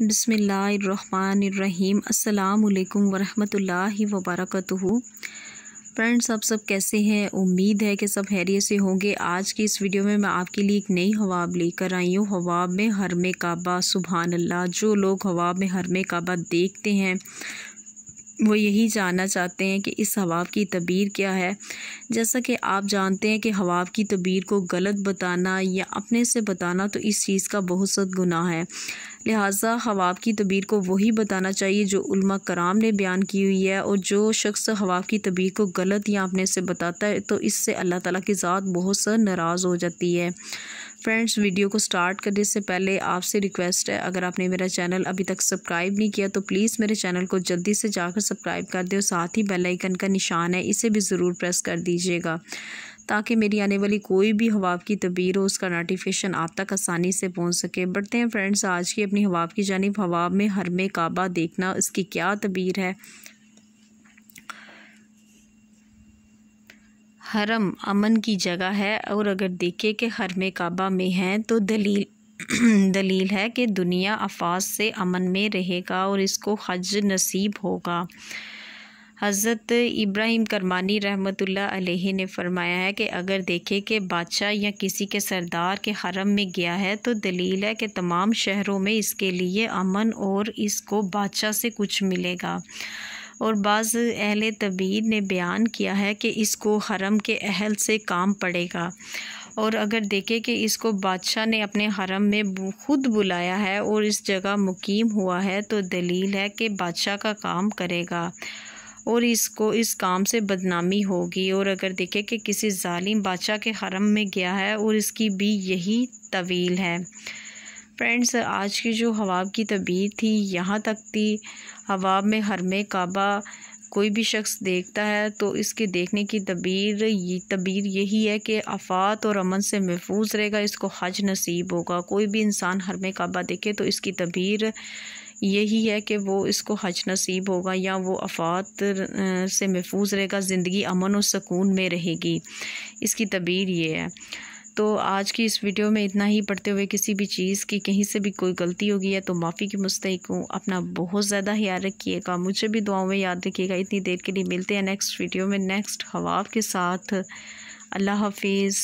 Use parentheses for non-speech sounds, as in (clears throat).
बसमीम् अल्लाम वरहमतुल्लाहि वबरकतुहु फ्रेंड्स आप सब कैसे हैं उम्मीद है कि सब हैरियत से होंगे आज की इस वीडियो में मैं आपके लिए एक नई हवाब लेकर आई हूँ हवाब में हरम काबा सुबहानल्ला जो लोग हवाब में हरम काबा देखते हैं वो यही जानना चाहते हैं कि इस हवाब की तबीर क्या है जैसा कि आप जानते हैं कि हवाब की तबीर को गलत बताना या अपने से बताना तो इस चीज़ का बहुत सद गुनाह है लिहाजा हवाब की तबीर को वही बताना चाहिए जो उल्मा कराम ने बयान की हुई है और जो शख्स हवाब की तबीर को गलत या अपने से बताता है तो इससे अल्लाह ताला की ज़ात बहुत सा नाराज़ हो जाती है फ्रेंड्स वीडियो को स्टार्ट करने से पहले आपसे रिक्वेस्ट है अगर आपने मेरा चैनल अभी तक सब्सक्राइब नहीं किया तो प्लीज़ मेरे चैनल को जल्दी से जाकर सब्सक्राइब कर दें और साथ ही बेल आइकन का निशान है इसे भी ज़रूर प्रेस कर दीजिएगा ताकि मेरी आने वाली कोई भी हवाब की तबीर हो उसका नोटिफिकेशन आप तक आसानी से पहुंच सके बढ़ते हैं फ्रेंड्स आज की अपनी हवाब की जानब हवाब में हरम काबा देखना इसकी क्या तबीर है हरम अमन की जगह है और अगर देखें कि हरम काबा में हैं तो दलील (clears throat) दलील है कि दुनिया अफाज से अमन में रहेगा और इसको हज नसीब होगा हज़रत इब्राहिम करमानी रहमत अलैहि ने फरमाया है कि अगर देखे कि बादशाह या किसी के सरदार के हरम में गया है तो दलील है कि तमाम शहरों में इसके लिए अमन और इसको बादशाह से कुछ मिलेगा और बाज़ अहल तबीर ने बयान किया है कि इसको हरम के अहल से काम पड़ेगा और अगर देखें कि इसको बादशाह ने अपने हरम में खुद बुलाया है और इस जगह मुकीम हुआ है तो दलील है कि बादशाह का काम करेगा और इसको इस काम से बदनामी होगी और अगर देखें कि किसी ालिम बादशाह के हरम में गया है और इसकी भी यही तवील है फ्रेंड्स आज की जो हवाब की तबीयत थी यहाँ तक थी हवाब में हरम काबा कोई भी शख्स देखता है तो इसके देखने की तबीर ये तबीर यही है कि आफात और अमन से महफूज रहेगा इसको हज नसीब होगा कोई भी इंसान हरम काबा देखे तो इसकी तबीर यही है कि वो इसको हज नसीब होगा या वो अफात से महफूज रहेगा ज़िंदगी अमन और सकून में रहेगी इसकी तबीर ये है तो आज की इस वीडियो में इतना ही पढ़ते हुए किसी भी चीज़ की कहीं से भी कोई गलती होगी है तो माफ़ी की मुस्तक हूँ अपना बहुत ज़्यादा ख्याल रखिएगा मुझे भी दुआओं में याद रखिएगा इतनी देर के लिए मिलते हैं नेक्स्ट वीडियो में नेक्स्ट हवाब के साथ अल्लाह हाफिज़